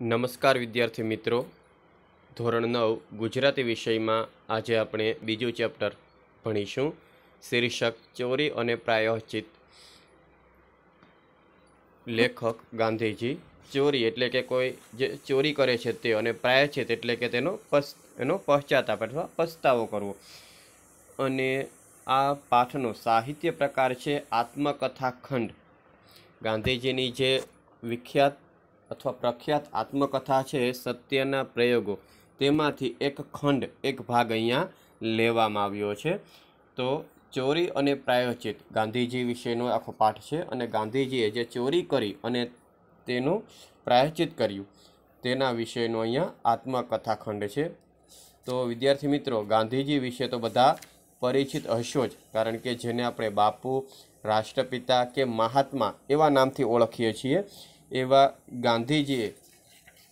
નમસ્કાર વિદ્યાર્થી મિત્રો ધોરણ નવ ગુજરાતી વિષયમાં આજે આપણે બીજું ચેપ્ટર ભણીશું શીર્ષક ચોરી અને પ્રાયોજિત લેખક ગાંધીજી ચોરી એટલે કે કોઈ જે ચોરી કરે છે તે અને પ્રાયોજિત એટલે કે તેનો પસ એનો પશ્ચાતાપ અથવા પસ્તાવો કરવો અને આ પાઠનો સાહિત્ય પ્રકાર છે આત્મકથા ખંડ ગાંધીજીની જે વિખ્યાત અથવા પ્રખ્યાત આત્મકથા છે સત્યના પ્રયોગો તેમાંથી એક ખંડ એક ભાગ અહીંયા લેવામાં આવ્યો છે તો ચોરી અને પ્રાયોજિત ગાંધીજી વિશેનો આખો પાઠ છે અને ગાંધીજીએ જે ચોરી કરી અને તેનું પ્રાયોજિત કર્યું તેના વિશેનો અહીંયા આત્મકથા ખંડ છે તો વિદ્યાર્થી મિત્રો ગાંધીજી વિશે તો બધા પરિચિત હશો જ કારણ કે જેને આપણે બાપુ રાષ્ટ્રપિતા કે મહાત્મા એવા નામથી ઓળખીએ છીએ એવા ગાંધીજીએ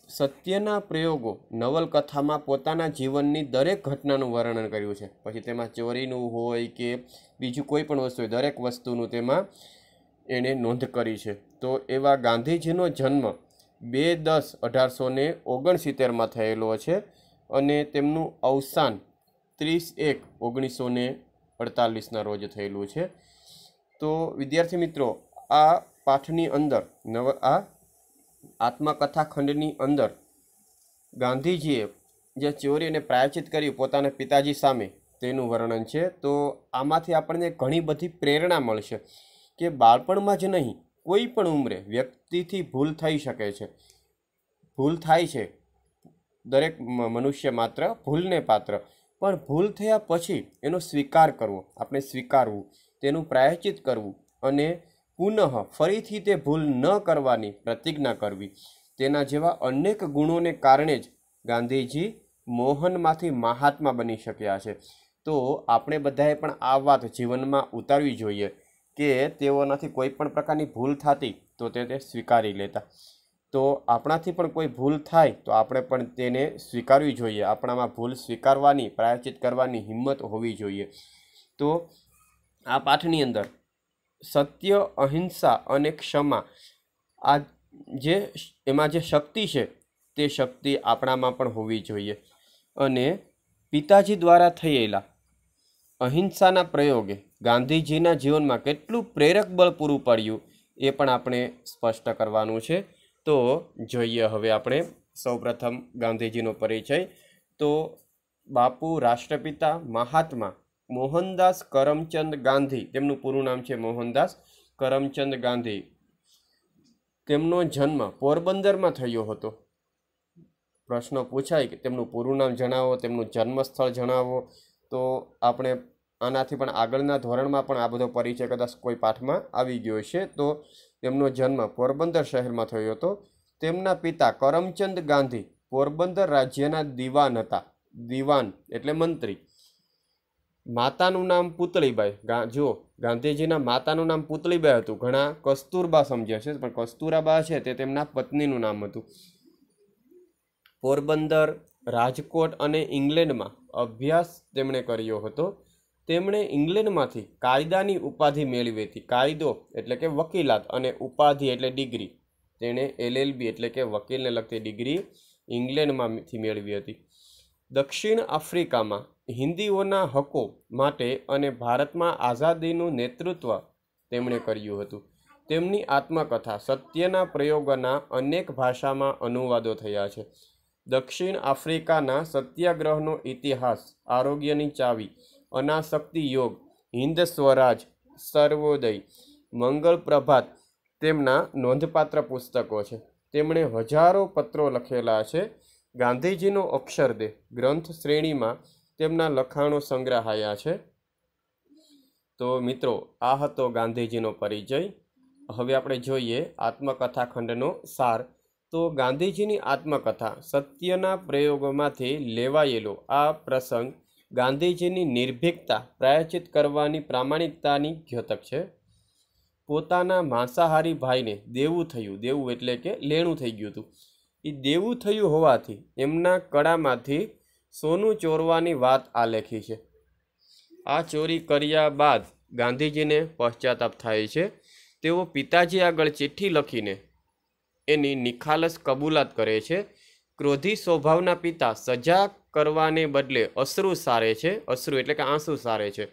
સત્યના પ્રયોગો નવલકથામાં પોતાના જીવનની દરેક ઘટનાનું વર્ણન કર્યું છે પછી તેમાં ચોરીનું હોય કે બીજું કોઈ પણ વસ્તુ હોય દરેક વસ્તુનું તેમાં એણે નોંધ કરી છે તો એવા ગાંધીજીનો જન્મ બે દસ અઢારસો ને ઓગણસિત્તેરમાં થયેલો છે અને તેમનું અવસાન ત્રીસ એક ઓગણીસો ને અડતાલીસના રોજ થયેલું છે તો વિદ્યાર્થી મિત્રો આ પાઠની અંદર નવ આ આત્મકથા ખંડની અંદર ગાંધીજીએ જે ચોરી અને પ્રાયચિત કરી પોતાના પિતાજી સામે તેનું વર્ણન છે તો આમાંથી આપણને ઘણી બધી પ્રેરણા મળશે કે બાળપણમાં જ નહીં કોઈ પણ ઉંમરે વ્યક્તિથી ભૂલ થઈ શકે છે ભૂલ થાય છે દરેક મનુષ્ય માત્ર ભૂલને પાત્ર પણ ભૂલ થયા પછી એનો સ્વીકાર કરવો આપણે સ્વીકારવું તેનું પ્રાયચિત કરવું અને પુનઃ ફરીથી તે ભૂલ ન કરવાની પ્રતિજ્ઞા કરવી તેના જેવા અનેક ગુણોને કારણે જ ગાંધીજી મોહનમાંથી મહાત્મા બની શક્યા છે તો આપણે બધાએ પણ આ વાત જીવનમાં ઉતારવી જોઈએ કે તેઓનાથી કોઈ પણ પ્રકારની ભૂલ થતી તો તે તે સ્વીકારી લેતા તો આપણાથી પણ કોઈ ભૂલ થાય તો આપણે પણ તેને સ્વીકારવી જોઈએ આપણામાં ભૂલ સ્વીકારવાની પ્રાયચિત કરવાની હિંમત હોવી જોઈએ તો આ પાઠની અંદર સત્ય અહિંસા અને ક્ષમા આ જે એમાં જે શક્તિ છે તે શક્તિ આપણામાં પણ હોવી જોઈએ અને પિતાજી દ્વારા થયેલા અહિંસાના પ્રયોગે ગાંધીજીના જીવનમાં કેટલું પ્રેરક બળ પૂરું પાડ્યું એ પણ આપણે સ્પષ્ટ કરવાનું છે તો જોઈએ હવે આપણે સૌપ્રથમ ગાંધીજીનો પરિચય તો બાપુ રાષ્ટ્રપિતા મહાત્મા મોહનદાસ કરમચંદ ગાંધી તેમનું પૂરું નામ છે મોહનદાસ કરમચંદ ગાંધી તેમનો જન્મ પોરબંદરમાં થયો હતો પ્રશ્ન પૂછાય કે તેમનું પૂરું નામ જણાવો તેમનું જન્મસ્થળ જણાવો તો આપણે આનાથી પણ આગળના ધોરણમાં પણ આ બધો પરિચય કદાચ કોઈ પાઠમાં આવી ગયો છે તો તેમનો જન્મ પોરબંદર શહેરમાં થયો હતો તેમના પિતા કરમચંદ ગાંધી પોરબંદર રાજ્યના દીવાન હતા દિવાન એટલે મંત્રી માતાનું નામ પુતળીબાઈ જુઓ ગાંધીજીના માતાનું નામ પુતળીબાઈ હતું ઘણા કસ્તુરબા સમજ્યા છે પણ કસ્તુરાબા છે તે તેમના પત્નીનું નામ હતું પોરબંદર રાજકોટ અને ઇંગ્લેન્ડમાં અભ્યાસ તેમણે કર્યો હતો તેમણે ઇંગ્લેન્ડમાંથી કાયદાની ઉપાધિ મેળવી હતી કાયદો એટલે કે વકીલાત અને ઉપાધિ એટલે ડિગ્રી તેણે એલએલબી એટલે કે વકીલને લગતી ડિગ્રી ઇંગ્લેન્ડમાંથી મેળવી હતી દક્ષિણ આફ્રિકામાં હિન્દીઓના હકો માટે અને ભારતમાં આઝાદીનું નેતૃત્વ તેમણે કર્યું હતું તેમની આત્મકથા સત્યના પ્રયોગોના અનેક ભાષામાં અનુવાદો થયા છે દક્ષિણ આફ્રિકાના સત્યાગ્રહનો ઇતિહાસ આરોગ્યની ચાવી અનાશક્તિ યોગ હિન્દ સ્વરાજ સર્વોદય મંગળ પ્રભાત તેમના નોંધપાત્ર પુસ્તકો છે તેમણે હજારો પત્રો લખેલા છે ગાંધીજીનો અક્ષરદેહ ગ્રંથ શ્રેણીમાં તેમના લખાણો સંગ્રહાયા છે તો મિત્રો આ હતો ગાંધીજીનો પરિચય હવે આપણે જોઈએ આત્મકથા ખંડનો સાર તો ગાંધીજીની આત્મકથા સત્યના પ્રયોગોમાંથી લેવાયેલો આ પ્રસંગ ગાંધીજીની નિર્ભીકતા પ્રાયચિત કરવાની પ્રામાણિકતાની ઘ્યોતક છે પોતાના માંસાહારી ભાઈને દેવું થયું દેવું એટલે કે લેણું થઈ ગયું હતું એ દેવું થયું હોવાથી એમના કળામાંથી સોનું ચોરવાની વાત આલેખી છે આ ચોરી કર્યા બાદ ગાંધીજીને પશ્ચાતાપ થાય છે તેઓ પિતાજી આગળ ચિઠ્ઠી લખીને એની નિખાલસ કબૂલાત કરે છે ક્રોધી સ્વભાવના પિતા સજા કરવાને બદલે અશ્રુ સારે છે અશ્રુ એટલે કે આંસુ સારે છે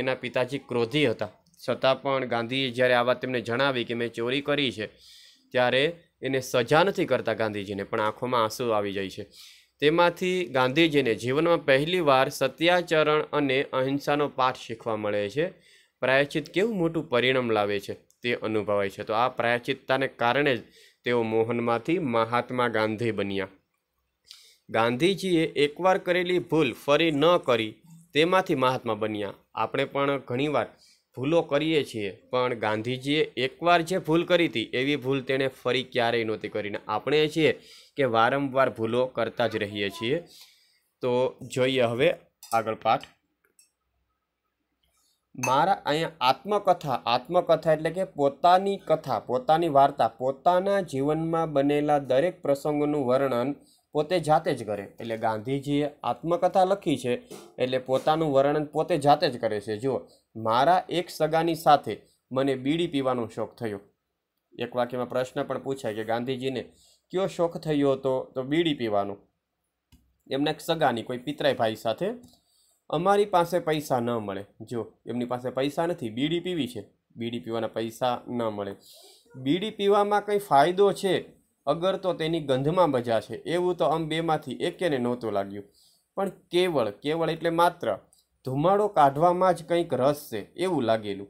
એના પિતાજી ક્રોધી હતા છતાં પણ ગાંધીએ જ્યારે આ વાત તેમને જણાવી કે મેં ચોરી કરી છે ત્યારે એને સજા નથી કરતા ગાંધીજીને પણ આંખોમાં આંસુ આવી જાય છે તેમાંથી ગાંધીજીને જીવનમાં પહેલીવાર સત્યાચરણ અને અહિંસાનો પાઠ શીખવા મળે છે પ્રાયચિત કેવું મોટું પરિણામ લાવે છે તે અનુભવાય છે તો આ પ્રાયચિતતાને કારણે જ તેઓ મોહનમાંથી મહાત્મા ગાંધી બન્યા ગાંધીજીએ એકવાર કરેલી ભૂલ ફરી ન કરી તેમાંથી મહાત્મા બન્યા આપણે પણ ઘણીવાર ભૂલો કરીએ છીએ પણ ગાંધીજીએ એકવાર જે ભૂલ કરી હતી એવી ભૂલ તેણે ફરી ક્યારેય નહોતી કરીને આપણે છીએ કે વારંવાર ભૂલો કરતા જ રહીએ છીએ તો જોઈએ હવે આગળ પાઠ મારા અહીંયા આત્મકથા આત્મકથા એટલે કે પોતાની કથા પોતાની વાર્તા પોતાના જીવનમાં બનેલા દરેક પ્રસંગોનું વર્ણન પોતે જાતે જ કરે એટલે ગાંધીજીએ આત્મકથા લખી છે એટલે પોતાનું વર્ણન પોતે જાતે જ કરે છે જુઓ મારા એક સગાની સાથે મને બીડી પીવાનો શોખ થયો એક વાક્યમાં પ્રશ્ન પણ પૂછાય કે ગાંધીજીને કયો શોખ થયો હતો તો બીડી પીવાનો એમના સગાની કોઈ પિતરાય ભાઈ સાથે અમારી પાસે પૈસા ન મળે જો એમની પાસે પૈસા નથી બીડી પીવી છે બીડી પીવાના પૈસા ન મળે બીડી પીવામાં કંઈ ફાયદો છે અગર તો તેની ગંધમાં મજા છે એવું તો આમ બેમાંથી એકેને નહોતું લાગ્યું પણ કેવળ કેવળ એટલે માત્ર ધુમાડો કાઢવામાં જ કંઈક રસ છે એવું લાગેલું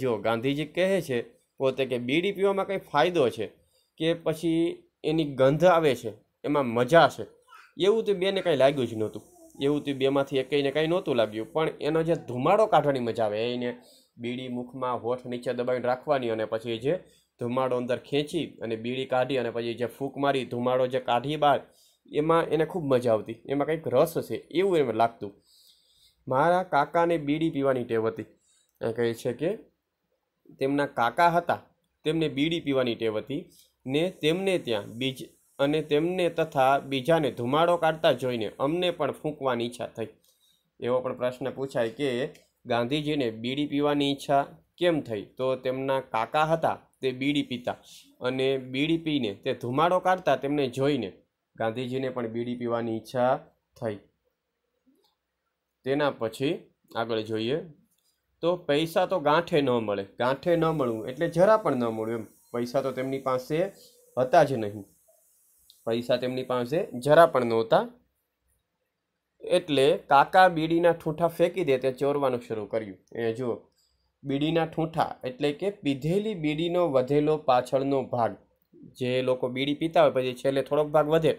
જો ગાંધીજી કહે છે પોતે કે બીડી પીવામાં કંઈ ફાયદો છે કે પછી એની ગંધ આવે છે એમાં મજા છે એવું તે બેને કાંઈ લાગ્યું જ નહોતું એવું તે બેમાંથી એકઈને કંઈ નહોતું લાગ્યું પણ એનો જે ધુમાડો કાઢવાની મજા આવે એને બીડી મુખમાં હોઠ નીચે દબાવીને રાખવાની અને પછી જે ધુમાડો અંદર ખેંચી અને બીડી કાઢી અને પછી જે ફૂંક મારી ધુમાડો જે કાઢી બહાર એમાં એને ખૂબ મજા આવતી એમાં કંઈક રસ છે એવું એમ લાગતું મારા કાકાને બીડી પીવાની ટેવ હતી એ કહે છે કે તેમના કાકા હતા તેમને બીડી પીવાની ટેવ હતી ને તેમને ત્યાં બીજ અને તેમને તથા બીજાને ધુમાડો કાઢતા જોઈને અમને પણ ફૂંકવાની ઈચ્છા થઈ એવો પણ પ્રશ્ન પૂછાય કે ગાંધીજીને બીડી પીવાની ઈચ્છા કેમ થઈ તો તેમના કાકા હતા તે બીડી પીતા અને બીડી પીને તે ધુમાડો કાઢતા તેમને જોઈને ગાંધીજીને પણ બીડી પીવાની ઈચ્છા થઈ તેના પછી આગળ જોઈએ તો પૈસા તો ગાંઠે ન મળે ગાંઠે ન મળવું એટલે જરા પણ ન મળ્યું એમ પૈસા તો તેમની પાસે હતા જ નહીં પૈસા તેમની પાસે જરા પણ નહોતા એટલે કાકા બીડીના ઠૂંઠા ફેંકી દે તે ચોરવાનું શરૂ કર્યું એ જુઓ બીડીના ઠૂંઠા એટલે કે પીધેલી બીડીનો વધેલો પાછળનો ભાગ જે લોકો બીડી પીતા હોય પછી છેલ્લે થોડોક ભાગ વધે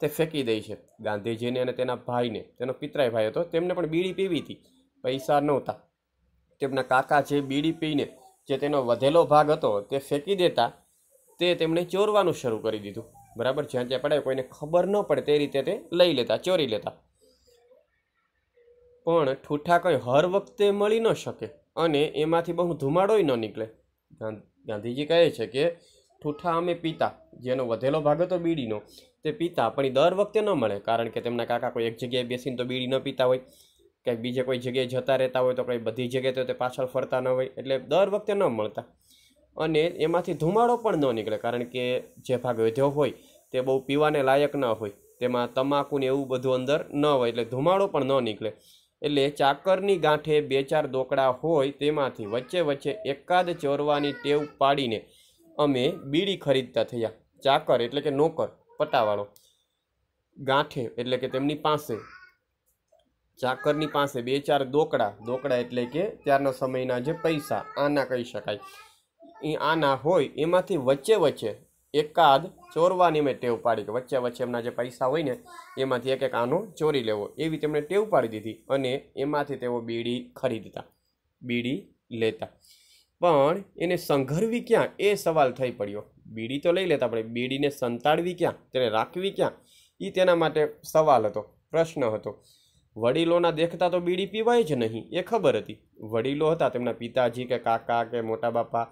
તે ફેંકી દે છે ગાંધીજીને અને તેના ભાઈને તેનો પિતરાય ભાઈ હતો તેમને પણ બીડી પીવી હતી પૈસા નહોતા તેમના કાકા જે બીડી પીને જે તેનો વધેલો ભાગ હતો તે ફેંકી દેતા તે તેમણે ચોરવાનું શરૂ કરી દીધું બરાબર જ્યાં ત્યાં પડાય કોઈને ખબર ન પડે તે રીતે તે લઈ લેતા ચોરી લેતા પણ ઠૂઠા કંઈ હર વખતે મળી ન શકે અને એમાંથી બહુ ધુમાડોય ન નીકળે ગાંધીજી કહે છે કે ઠૂઠા અમે પીતા જેનો વધેલો ભાગ હતો બીડીનો તે પીતા પણ એ દર વખતે ન મળે કારણ કે તેમના કાકા કોઈ એક જગ્યાએ બેસીને તો બીડી ન પીતા હોય ક્યાંક બીજે કોઈ જગ્યાએ જતા રહેતા હોય તો કોઈ બધી જગ્યાએ તો તે પાછળ ફરતા ન હોય એટલે દર વખતે ન મળતા અને એમાંથી ધુમાડો પણ ન નીકળે કારણ કે જે ભાગ વધ્યો હોય તે બહુ પીવાને લાયક ન હોય તેમાં તમાકુ ને એવું બધું અંદર ન હોય એટલે ધુમાડો પણ ન નીકળે એટલે ચાકરની ગાંઠે બે ચાર દોકડા હોય તેમાંથી વચ્ચે વચ્ચે એકાદ ચોરવાની ટેવ પાડીને અમે બીડી ખરીદતા થયા ચાકર એટલે કે નોકર પટાવાળો ગાંઠે એટલે કે તેમની પાસે ચાકરની પાસે બે ચાર દોકડા દોકડા એટલે કે ત્યારના સમયના જે પૈસા આના કહી શકાય એ આના હોય એમાંથી વચ્ચે વચ્ચે એકાદ ચોરવાની મેં ટેવ પાડી કે વચ્ચે વચ્ચે એમના જે પૈસા હોય ને એમાંથી એક એક આનો ચોરી લેવો એવી તેમણે ટેવ પાડી દીધી અને એમાંથી તેઓ બીડી ખરીદતા બીડી લેતા પણ એને સંઘરવી ક્યાં એ સવાલ થઈ પડ્યો બીડી તો લઈ લેતા આપણે બીડીને સંતાડવી ક્યાં તેને રાખવી ક્યાં એ તેના માટે સવાલ હતો પ્રશ્ન હતો વડીલોના દેખતા તો બીડી પીવાય જ નહીં એ ખબર હતી વડીલો હતા તેમના પિતાજી કે કાકા કે મોટા બાપા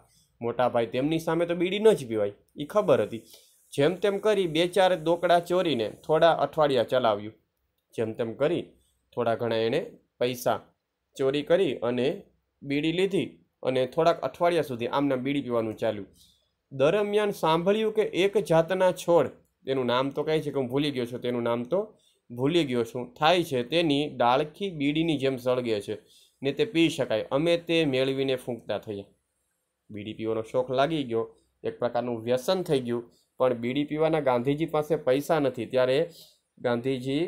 મોટા ભાઈ તેમની સામે તો બીડી ન જ પીવાય એ ખબર હતી જેમ તેમ કરી બે ચાર દોકડા ચોરીને થોડા અઠવાડિયા ચલાવ્યું જેમ તેમ કરી થોડા ઘણા એણે પૈસા ચોરી કરી અને બીડી લીધી અને થોડાક અઠવાડિયા સુધી આમના બીડી પીવાનું ચાલ્યું દરમિયાન સાંભળ્યું કે એક જાતના છોડ તેનું નામ તો કહે છે કે હું ભૂલી ગયો છું તેનું નામ તો ભૂલી ગયો છું થાય છે તેની ડાળખી બીડીની જેમ સળગે છે ને તે પી શકાય અમે તે મેળવીને ફૂંકતા થઈએ બીડી પીવાનો શોખ લાગી ગયો એક પ્રકારનું વ્યસન થઈ ગયું પણ બીડી પીવાના ગાંધીજી પાસે પૈસા નથી ત્યારે ગાંધીજી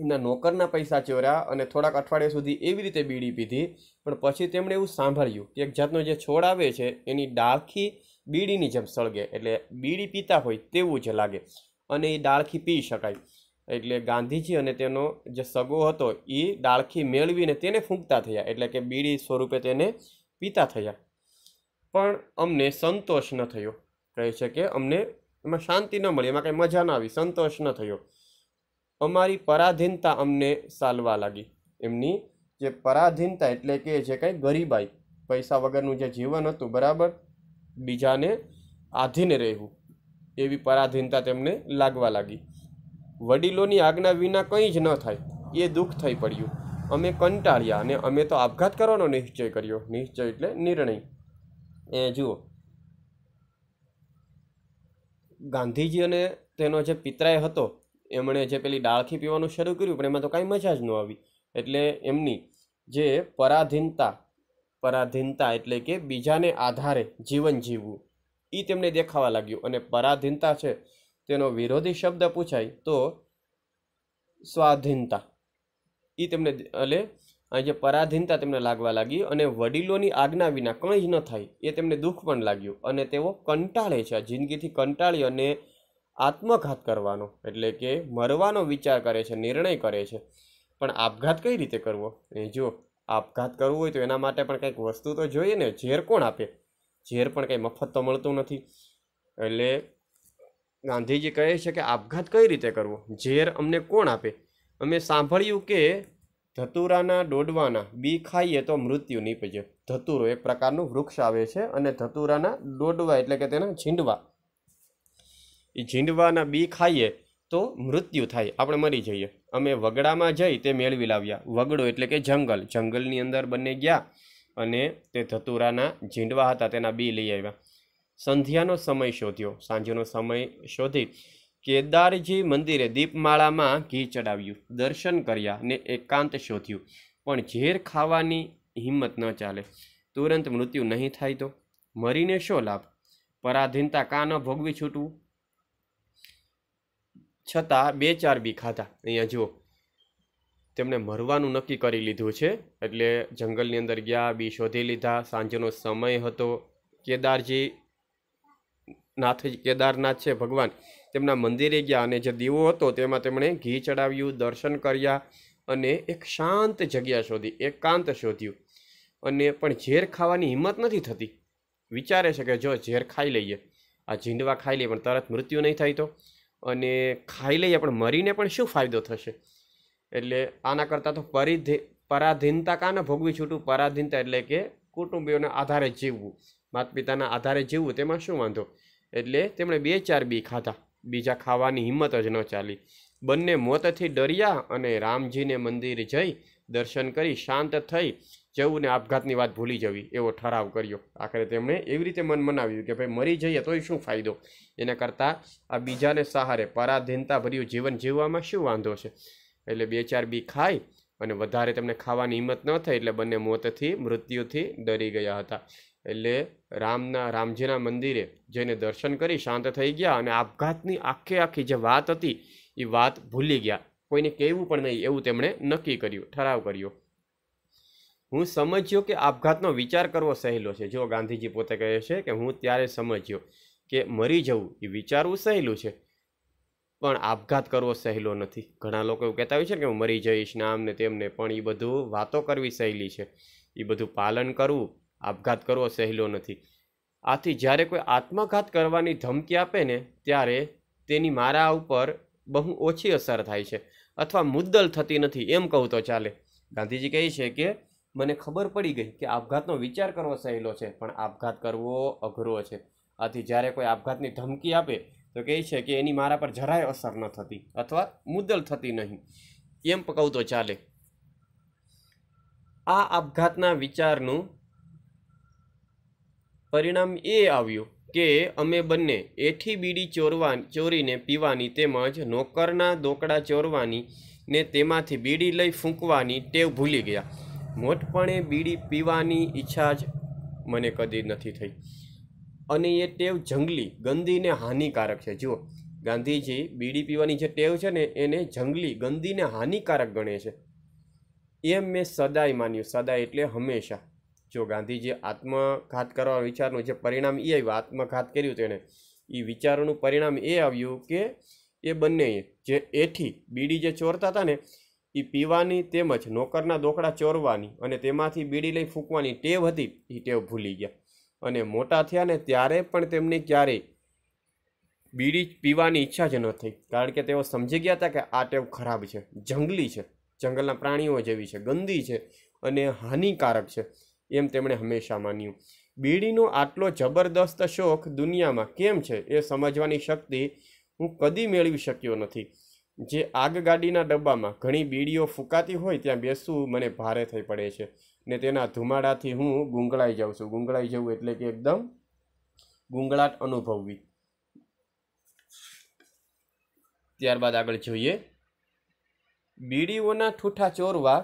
એમના નોકરના પૈસા ચોર્યા અને થોડાક અઠવાડિયા સુધી એવી રીતે બીડી પીધી પણ પછી તેમણે એવું સાંભળ્યું કે એક જાતનો જે છોડ આવે છે એની ડાળખી બીડીની જેમ સળગે એટલે બીડી પીતા હોય તેવું જ લાગે અને એ ડાળખી પી શકાય એટલે ગાંધીજી અને તેનો જે સગો હતો એ ડાળખી મેળવીને તેને ફૂંકતા થયા એટલે કે બીડી સ્વરૂપે તેને પીતા થયા પણ અમને સંતોષ ન થયો કહે છે કે અમને એમાં શાંતિ ન મળી એમાં કંઈ મજા ન આવી સંતોષ ન થયો અમારી પરાધીનતા અમને સાલવા લાગી એમની જે પરાધીનતા એટલે કે જે કંઈ ગરીબાઈ પૈસા વગરનું જે જીવન હતું બરાબર બીજાને આધીન રહેવું એવી પરાધીનતા તેમને લાગવા લાગી વડીલોની આજ્ઞા વિના કંઈ જ ન થાય એ દુઃખ થઈ પડ્યું અમે કંટાળ્યા અને અમે તો આપઘાત કરવાનો નિશ્ચય કર્યો નિશ્ચય એટલે નિર્ણય એ જુઓ ગાંધીજી અને તેનો જે પિતરાય હતો એમણે જે પેલી ડાળખી પીવાનું શરૂ કર્યું પણ એમાં તો કાંઈ મજા જ ન આવી એટલે એમની જે પરાધીનતા પરાધીનતા એટલે કે બીજાને આધારે જીવન જીવવું એ તેમને દેખાવા લાગ્યું અને પરાધીનતા છે તેનો વિરોધી શબ્દ પૂછાય તો સ્વાધીનતા એ તેમને એટલે જે પરાધીનતા તેમને લાગવા લાગી અને વડીલોની આજ્ઞા વિના કંઈ જ ન થાય એ તેમને દુઃખ પણ લાગ્યું અને તેઓ કંટાળે છે જિંદગીથી કંટાળી અને આત્મઘાત કરવાનો એટલે કે મરવાનો વિચાર કરે છે નિર્ણય કરે છે પણ આપઘાત કઈ રીતે કરવો એ જુઓ આપઘાત કરવું હોય તો એના માટે પણ કંઈક વસ્તુ તો જોઈએ ને ઝેર કોણ આપે ઝેર પણ કંઈ મફત તો મળતું નથી એટલે ગાંધીજી કહે છે કે આપઘાત કઈ રીતે કરવો ઝેર અમને કોણ આપે અમે સાંભળ્યું કે ધતુરાના ડોડવાના બી ખાઈએ તો મૃત્યુ નીપજે ધતુરો એક પ્રકારનું વૃક્ષ આવે છે અને ધતુરાના ડોડવા એટલે કે તેના ઝીંડવા એ ઝીંડવાના બી ખાઈએ તો મૃત્યુ થાય આપણે મરી જઈએ અમે વગડામાં જઈ તે મેળવી લાવ્યા વગડો એટલે કે જંગલ જંગલની અંદર બંને ગયા અને તે ધતુરાના ઝીંડવા હતા તેના બી લઈ આવ્યા સંધ્યાનો સમય શોધ્યો સાંજનો સમય શોધી કેદારજી મંદિરે દીપમાળામાં ઘી ચડાવ્યું દર્શન કર્યા ને એકાંત શોધ્યું પણ ઝેર ખાવાની હિંમત ન ચાલે તુરંત મૃત્યુ નહીં થાય તો મરીને શો લાભ પરાધીનતા કાં ન ભોગવી છૂટવું છતાં બે ચાર બી ખાધા અહીંયા જુઓ તેમણે મરવાનું નક્કી કરી લીધું છે એટલે જંગલની અંદર ગયા બી શોધી લીધા સાંજનો સમય હતો કેદારજી નાથ કેદારનાથ છે ભગવાન તેમના મંદિરે ગયા અને જે દીવો હતો તેમાં તેમણે ઘી ચડાવ્યું દર્શન કર્યા અને એક શાંત જગ્યા શોધી એકાંત શોધ્યું અને પણ ઝેર ખાવાની હિંમત નથી થતી વિચારે છે કે જો ઝેર ખાઈ લઈએ આ ઝીંડવા ખાઈ લઈએ પણ તરત મૃત્યુ નહીં થાય તો અને ખાઈ લઈએ પણ મરીને પણ શું ફાયદો થશે એટલે આના કરતાં તો પરિધે પરાધીનતા કાને ભોગવી છૂટું પરાધીનતા એટલે કે કુટુંબીઓના આધારે જીવવું માતા પિતાના આધારે જીવવું તેમાં શું વાંધો એટલે તેમણે બે ચાર બી ખાધા બીજા ખાવાની હિંમત જ ન ચાલી બંને મોતથી ડર્યા અને રામજીને મંદિર જઈ દર્શન કરી શાંત થઈ જવું ને આપઘાતની વાત ભૂલી જવી એવો ઠરાવ કર્યો આખરે તેમણે એવી રીતે મન મનાવ્યું કે ભાઈ મરી જઈએ તોય શું ફાયદો એના કરતાં આ બીજાને સહારે પરાધીનતાભર્યું જીવન જીવવામાં શું વાંધો છે એટલે બે ચાર બી ખાય અને વધારે તેમને ખાવાની હિંમત ન થઈ એટલે બંને મોતથી મૃત્યુથી ડરી ગયા હતા એટલે રામના રામજીના મંદિરે જઈને દર્શન કરી શાંત થઈ ગયા અને આપઘાતની આખે આખી જે વાત હતી એ વાત ભૂલી ગયા કોઈને કહેવું પણ નહીં એવું તેમણે નક્કી કર્યું ઠરાવ કર્યો હું સમજ્યો કે આપઘાતનો વિચાર કરવો સહેલો છે જો ગાંધીજી પોતે કહે છે કે હું ત્યારે સમજ્યો કે મરી જવું એ વિચારવું સહેલું છે પણ આપઘાત કરવો સહેલો નથી ઘણા લોકો એવું કહેતા હોય છે કે હું મરી જઈશ ને આમને તેમને પણ એ બધું વાતો કરવી સહેલી છે એ બધું પાલન કરવું આપઘાત કરવો સહેલો નથી આથી જ્યારે કોઈ આત્મઘાત કરવાની ધમકી આપે ને ત્યારે તેની મારા ઉપર બહુ ઓછી અસર થાય છે અથવા મુદ્દલ થતી નથી એમ કહું તો ચાલે ગાંધીજી કહે છે કે મને ખબર પડી ગઈ કે આપઘાતનો વિચાર કરવો સહેલો છે પણ આપઘાત કરવો અઘરો છે આથી જ્યારે કોઈ આપઘાતની ધમકી આપે તો કહે છે કે એની મારા પર જરાય અસર ન થતી અથવા મુદ્દલ થતી નહીં એમ કહું તો ચાલે આ આપઘાતના વિચારનું પરિણામ એ આવ્યું કે અમે બંને એઠી બીડી ચોરવા ચોરીને પીવાની તેમજ નોકરના દોકડા ચોરવાની ને તેમાંથી બીડી લઈ ફૂંકવાની ટેવ ભૂલી ગયા મોટપણે બીડી પીવાની ઈચ્છા જ મને કદી નથી થઈ અને એ ટેવ જંગલી ગંદીને હાનિકારક છે જુઓ ગાંધીજી બીડી પીવાની જે ટેવ છે ને એને જંગલી ગંદીને હાનિકારક ગણે છે એમ મેં સદાય માન્યું સદાય એટલે હંમેશા જો ગાંધીજી આત્મઘાત કરવા વિચારનું જે પરિણામ એ આવ્યું આત્મઘાત કર્યું તેણે એ વિચારોનું પરિણામ એ આવ્યું કે એ બંને જે એથી બીડી જે ચોરતા હતા ને એ પીવાની તેમજ નોકરના દોકડા ચોરવાની અને તેમાંથી બીડી લઈ ફૂંકવાની ટેવ હતી એ ટેવ ભૂલી ગયા અને મોટા થયા ને ત્યારે પણ તેમને ક્યારેય બીડી પીવાની ઈચ્છા જ ન થઈ કારણ કે તેઓ સમજી ગયા હતા કે આ ટેવ ખરાબ છે જંગલી છે જંગલના પ્રાણીઓ જેવી છે ગંદી છે અને હાનિકારક છે એમ તેમણે હંમેશા માન્યું બીડીનો આટલો જબરદસ્ત શોખ દુનિયામાં કેમ છે એ સમજવાની શક્તિ હું કદી મેળવી શક્યો નથી જે આગગાડીના ડબ્બામાં ઘણી બીડીઓ ફૂંકાતી હોય ત્યાં બેસવું મને ભારે થઈ પડે છે ને તેના ધુમાડાથી હું ગૂંગળાઈ જાઉં છું ગૂંગળાઈ જવું એટલે કે એકદમ ગૂંગળાટ અનુભવવી ત્યારબાદ આગળ જોઈએ બીડીઓના ઠૂઠા ચોરવા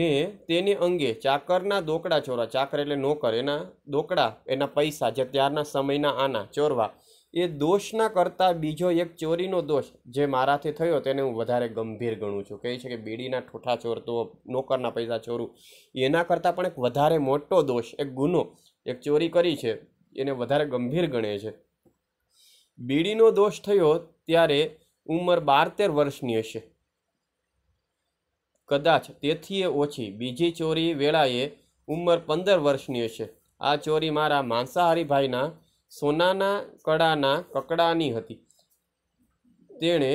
ને તેને અંગે ચાકરના દોકડા ચોરવા ચાકર એટલે નોકર એના દોકડા એના પૈસા જે ત્યારના સમયના આના ચોરવા એ દોષના કરતાં બીજો એક ચોરીનો દોષ જે મારાથી થયો તેને હું વધારે ગંભીર ગણું છું કહે છે કે બીડીના ઠૂઠા ચોરતો નોકરના પૈસા ચોરું એના કરતાં પણ એક વધારે મોટો દોષ એક ગુનો એક ચોરી કરી છે એને વધારે ગંભીર ગણે છે બીડીનો દોષ થયો ત્યારે ઉંમર બારતેર વર્ષની હશે કદાચ તેથી એ ઓછી બીજી ચોરી વેળાએ ઉંમર પંદર વર્ષની હશે આ ચોરી મારા માંસાહારી ભાઈના સોનાના કડાના કકડાની હતી તેણે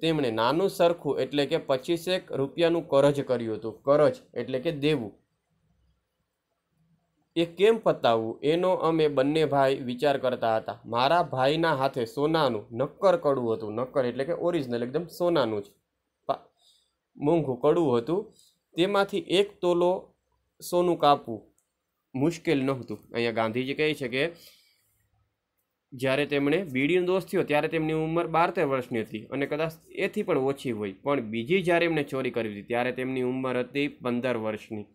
તેમણે નાનું સરખું એટલે કે પચીસેક રૂપિયાનું કરજ કર્યું હતું કરજ એટલે કે દેવું એ કેમ પતાવવું એનો અમે બંને ભાઈ વિચાર કરતા હતા મારા ભાઈના હાથે સોનાનું નક્કર કડું હતું નક્કર એટલે કે ઓરિજિનલ એકદમ સોનાનું જ મોંઘું કડું હતું તેમાંથી એક તોલો સોનું કાપવું મુશ્કેલ નહોતું અહીંયા ગાંધીજી કહે છે કે જ્યારે તેમણે બીડીનો દોસ્ત થયો ત્યારે તેમની ઉંમર બારતેર વર્ષની હતી અને કદાચ એથી પણ ઓછી હોય પણ બીજી જ્યારે એમણે ચોરી કરી હતી ત્યારે તેમની ઉંમર હતી પંદર વર્ષની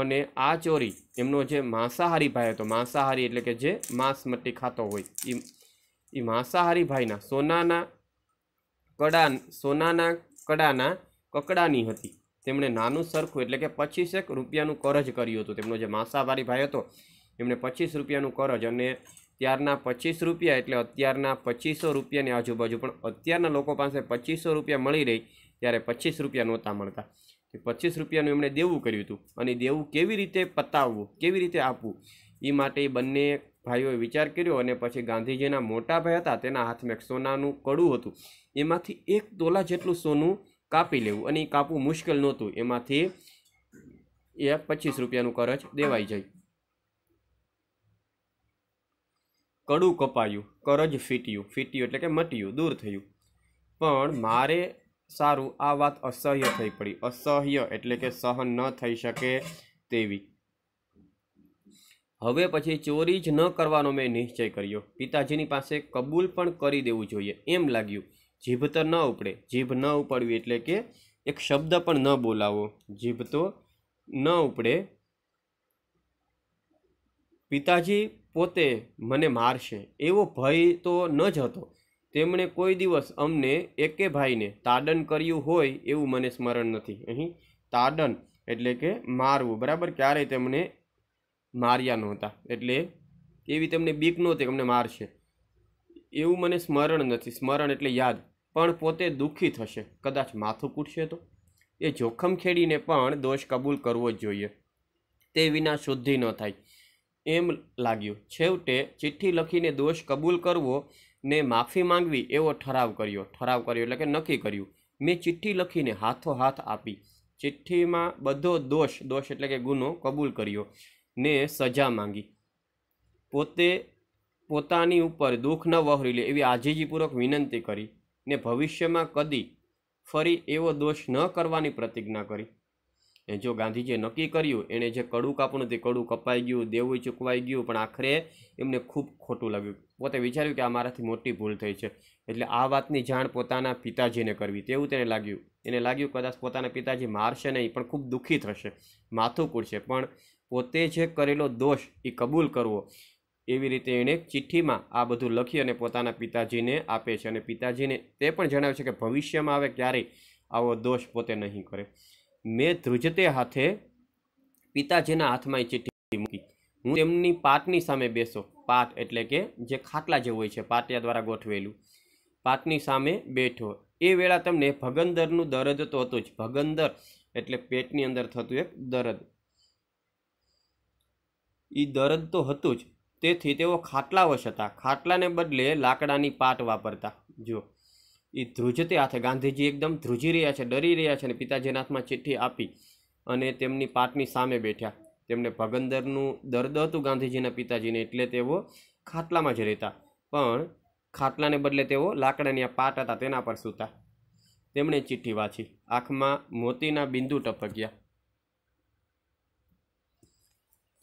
અને આ ચોરી એમનો જે માંસાહારી ભાઈ હતો માંસાહારી એટલે કે જે માંસ મટ્ટી ખાતો હોય એ એ માંસાહારી ભાઈના સોનાના કડા સોનાના કડાના કકડાની હતી તેમણે નાનું સરખું એટલે કે પચીસેક રૂપિયાનું કરજ કર્યું હતું તેમનો જે માંસાહારી ભાઈ હતો એમણે પચીસ રૂપિયાનું કરજ અને ત્યારના પચીસ રૂપિયા એટલે અત્યારના પચીસો રૂપિયાની આજુબાજુ પણ અત્યારના લોકો પાસે પચીસો રૂપિયા મળી રહી ત્યારે પચીસ રૂપિયા નહોતા મળતા પચીસ રૂપિયાનું એમણે દેવું કર્યું હતું અને દેવું કેવી રીતે પતાવવું કેવી રીતે આપવું એ માટે બંને ભાઈઓએ વિચાર કર્યો અને પછી ગાંધીજીના મોટા ભાઈ હતા તેના હાથમાં એક સોનાનું કડું હતું એમાંથી એક તોલા જેટલું સોનું કાપી લેવું અને એ કાપવું મુશ્કેલ નહોતું એમાંથી એ પચીસ રૂપિયાનું કરજ દેવાઈ જાય કડું કપાયું કરજ ફીટ્યું ફીટ્યું એટલે કે મટ્યું દૂર થયું પણ મારે સારું આ વાત અસહ્ય થઈ પડી અસહ્ય એટલે કે સહન ન થઈ શકે તેવી હવે પછી ચોરી જ ન કરવાનો મેં નિશ્ચય કર્યો પિતાજીની પાસે કબૂલ પણ કરી દેવું જોઈએ એમ લાગ્યું જીભ તો ન ઉપડે જીભ ન ઉપડવી એટલે કે એક શબ્દ પણ ન બોલાવો જીભ તો ન ઉપડે પિતાજી પોતે મને મારશે એવો ભય તો ન જ હતો તેમણે કોઈ દિવસ અમને એકે ભાઈને તાડન કર્યું હોય એવું મને સ્મરણ નથી અહીં તાડન એટલે કે મારવું બરાબર ક્યારેય તેમણે માર્યા નહોતા એટલે એવી તેમને બીક નહોતી અમને મારશે એવું મને સ્મરણ નથી સ્મરણ એટલે યાદ પણ પોતે દુઃખી થશે કદાચ માથું કૂટશે તો એ જોખમ ખેડીને પણ દોષ કબૂલ કરવો જ જોઈએ તે વિના શુદ્ધિ ન થાય એમ લાગ્યું છેવટે ચિઠ્ઠી લખીને દોષ કબૂલ કરવો ને માફી માંગવી એવો ઠરાવ કર્યો ઠરાવ કર્યો એટલે કે નક્કી કર્યું મેં ચિઠ્ઠી લખીને હાથો હાથ આપી ચિઠ્ઠીમાં બધો દોષ દોષ એટલે કે ગુનો કબૂલ કર્યો ને સજા માંગી પોતે પોતાની ઉપર દુઃખ ન વહોરી લે એવી આજીજીપૂર્વક વિનંતી કરી ને ભવિષ્યમાં કદી ફરી એવો દોષ ન કરવાની પ્રતિજ્ઞા કરી એ જો ગાંધીજીએ નક્કી કર્યું એણે જે કડું કાપણું તે કડું કપાઈ ગયું દેવું ચૂકવાઈ ગયું પણ આખરે એમને ખૂબ ખોટું લાગ્યું પોતે વિચાર્યું કે આ મારાથી મોટી ભૂલ થઈ છે એટલે આ વાતની જાણ પોતાના પિતાજીને કરવી તેવું તેને લાગ્યું એને લાગ્યું કદાચ પોતાના પિતાજી મારશે નહીં પણ ખૂબ દુઃખી થશે માથું કૂટશે પણ પોતે જે કરેલો દોષ એ કબૂલ કરવો એવી રીતે એણે ચિઠ્ઠીમાં આ બધું લખી અને પોતાના પિતાજીને આપે છે અને પિતાજીને તે પણ જણાવે છે કે ભવિષ્યમાં આવે ક્યારેય આવો દોષ પોતે નહીં કરે મેં ધ્રુજતે હાથે પિતાજીના હાથમાં એ ચિઠ્ઠી મૂકી હું તેમની પાટની સામે બેસો પાટ એટલે કે જે ખાટલા જે હોય છે પાટિયા દ્વારા ગોઠવેલું પાટની સામે બેઠો એ વેળા તમને ભગંદરનું દરદ તો હતું જ ભગંદર એટલે પેટની અંદર થતું એક દરદ એ દરદ તો હતું જ તેથી તેઓ ખાટલાવશ હતા ખાટલાને બદલે લાકડાની પાટ વાપરતા જો એ ધ્રુજતે હાથે ગાંધીજી એકદમ ધ્રુજી રહ્યા છે ડરી રહ્યા છે અને પિતાજીના હાથમાં ચિઠ્ઠી આપી અને તેમની પાટની સામે બેઠ્યા તેમને ભગંદરનું દર્દ હતું ગાંધીજીના પિતાજીને એટલે તેઓ ખાટલામાં જ રહેતા પણ ખાટલાને બદલે તેઓ લાકડાની આ પાટ હતા તેના પર સૂતા તેમણે ચિઠ્ઠી વાંચી આંખમાં મોતીના બિંદુ ટપક્યા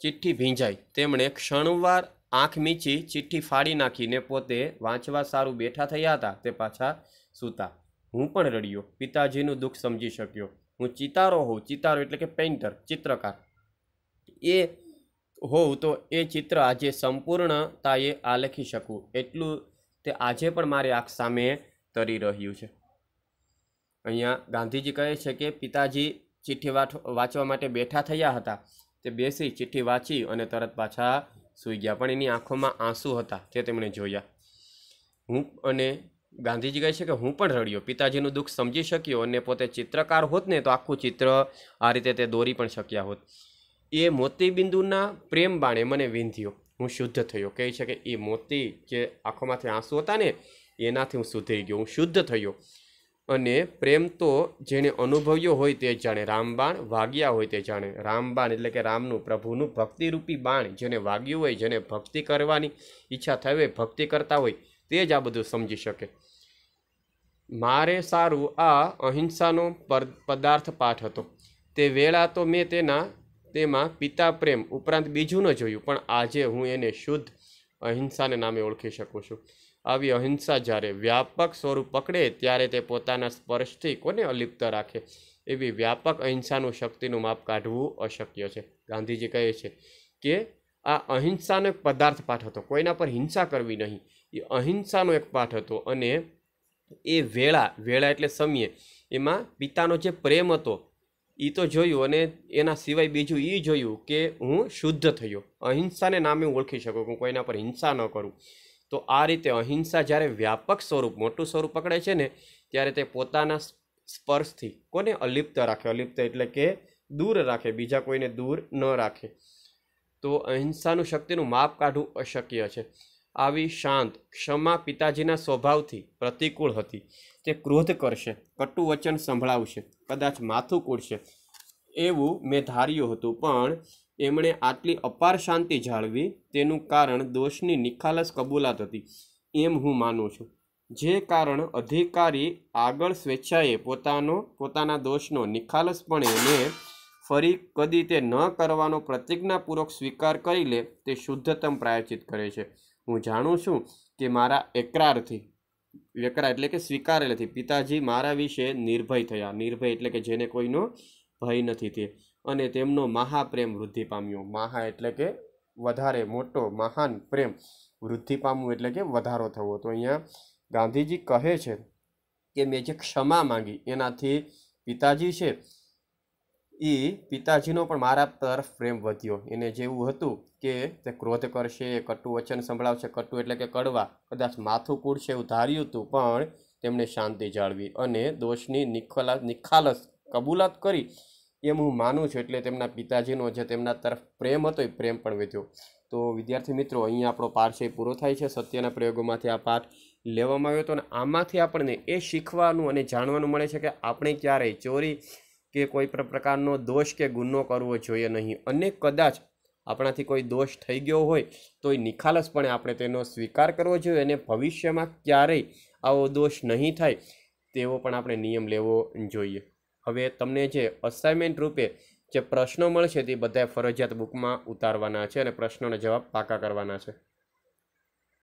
ચિઠ્ઠી ભીંજાઈ તેમણે ક્ષણવાર આંખ મીચી ચિઠ્ઠી ફાડી નાખીને પોતે વાંચવા સારું બેઠા થયા હતા તે પાછા સૂતા હું પણ રડ્યો પિતાજીનું દુઃખ સમજી શક્યો હું ચિતારો હોઉં ચિતારો એટલે કે પેઇન્ટર ચિત્રકાર એ હોઉં તો એ ચિત્ર આજે સંપૂર્ણતાએ આલેખી શકું એટલું તે આજે પણ મારી આંખ સામે તરી રહ્યું છે અહીંયા ગાંધીજી કહે છે કે પિતાજી ચિઠ્ઠી વાંચવા માટે બેઠા થયા હતા તે બેસી ચિઠ્ઠી વાંચી અને તરત પાછા સૂઈ ગયા પણ એની આંખોમાં આંસુ હતા જે તેમણે જોયા હું અને ગાંધીજી કહે છે કે હું પણ રડ્યો પિતાજીનું દુઃખ સમજી શક્યો અને પોતે ચિત્રકાર હોત ને તો આખું ચિત્ર આ રીતે તે દોરી પણ શક્યા હોત એ મોતી બિંદુના પ્રેમ બાણે મને વીંધ્યો હું શુદ્ધ થયો કહે છે કે એ મોતી જે આંખોમાંથી આંસુ હતા ને એનાથી હું સુધરી ગયો હું શુદ્ધ થયો અને પ્રેમ તો જેણે અનુભવ્યો હોય તે જાણે રામબાણ વાગ્યા હોય તે જાણે રામબાણ એટલે કે રામનું પ્રભુનું ભક્તિરૂપી બાણ જેને વાગ્યું હોય જેને ભક્તિ કરવાની ઈચ્છા થઈ હોય ભક્તિ કરતા હોય તે જ આ બધું સમજી શકે મારે સારું આ અહિંસાનો પદાર્થ પાઠ હતો તે વેળા તો મેં તેના તેમાં પિતા પ્રેમ ઉપરાંત બીજું ન જોયું પણ આજે હું એને શુદ્ધ અહિંસાને નામે ઓળખી શકું છું આવી અહિંસા જ્યારે વ્યાપક સ્વરૂપ પકડે ત્યારે તે પોતાના સ્પર્શથી કોને અલિપ્ત રાખે એવી વ્યાપક અહિંસાનું શક્તિનું માપ કાઢવું અશક્ય છે ગાંધીજી કહે છે કે આ અહિંસાનો એક પદાર્થ પાઠ હતો કોઈના પર હિંસા કરવી નહીં એ અહિંસાનો એક પાઠ હતો અને એ વેળા વેળા એટલે સમયે એમાં પિતાનો જે પ્રેમ હતો એ તો જોયું અને એના સિવાય બીજું એ જોયું કે હું શુદ્ધ થયો અહિંસાને નામે હું ઓળખી શકું હું કોઈના પર હિંસા ન કરું તો આ રીતે અહિંસા જ્યારે વ્યાપક સ્વરૂપ મોટું સ્વરૂપ પકડે છે ને ત્યારે તે પોતાના સ્પર્શથી કોને અલિપ્ત રાખે અલિપ્ત એટલે કે દૂર રાખે બીજા કોઈને દૂર ન રાખે તો અહિંસાનું શક્તિનું માપ કાઢવું અશક્ય છે આવી શાંત ક્ષમા પિતાજીના સ્વભાવથી પ્રતિકૂળ હતી તે ક્રોધ કરશે કટુ વચન સંભળાવશે કદાચ માથું કૂડશે એવું મેં ધાર્યું હતું પણ એમણે આટલી અપાર શાંતિ જાળવી તેનું કારણ દોષની નિખાલસ કબૂલાત હતી એમ હું માનું છું જે કારણ અધિકારી આગળ સ્વેચ્છાએ પોતાનો પોતાના દોષનો નિખાલસપણે ને ફરી કદી તે ન કરવાનો પ્રતિજ્ઞાપૂર્વક સ્વીકાર કરી લે તે શુદ્ધતમ પ્રાયચિત કરે છે હું જાણું છું કે મારા એકરારથી એકરા એટલે કે સ્વીકારેલેથી પિતાજી મારા વિશે નિર્ભય થયા નિર્ભય એટલે કે જેને કોઈનો ભય નથી તે અને તેમનો મહાપ્રેમ વૃદ્ધિ પામ્યો મહા એટલે કે વધારે મોટો મહાન પ્રેમ વૃદ્ધિ પામવું એટલે કે વધારો થવો તો અહીંયા ગાંધીજી કહે છે કે મેં જે ક્ષમા માંગી એનાથી પિતાજી છે એ પિતાજીનો પણ મારા તરફ પ્રેમ વધ્યો એને જેવું હતું કે તે ક્રોધ કરશે કટુ વચન સંભળાવશે કટુ એટલે કે કડવા કદાચ માથું કૂડશે એવું ધાર્યું હતું પણ તેમણે શાંતિ જાળવી અને દોષની નિખલા નિખાલસ કબૂલાત કરી એમ હું માનું છું એટલે તેમના પિતાજીનો જે તેમના તરફ પ્રેમ હતો એ પ્રેમ પણ વધ્યો તો વિદ્યાર્થી મિત્રો અહીંયા આપણો પારસય પૂરો થાય છે સત્યના પ્રયોગોમાંથી આ પાઠ લેવામાં આવ્યો હતો અને આમાંથી આપણને એ શીખવાનું અને જાણવાનું મળે છે કે આપણે ક્યારેય ચોરી કે કોઈ પણ પ્રકારનો દોષ કે ગુનો કરવો જોઈએ નહીં અને કદાચ આપણાથી કોઈ દોષ થઈ ગયો હોય તો એ નિખાલસપણે આપણે તેનો સ્વીકાર કરવો જોઈએ અને ભવિષ્યમાં ક્યારેય આવો દોષ નહીં થાય તેવો પણ આપણે નિયમ લેવો જોઈએ હવે તમને જે અસાઇનમેન્ટ રૂપે જે પ્રશ્નો મળશે તે બધા ફરજિયાત બુકમાં ઉતારવાના છે અને પ્રશ્નોના જવાબ પાકા કરવાના છે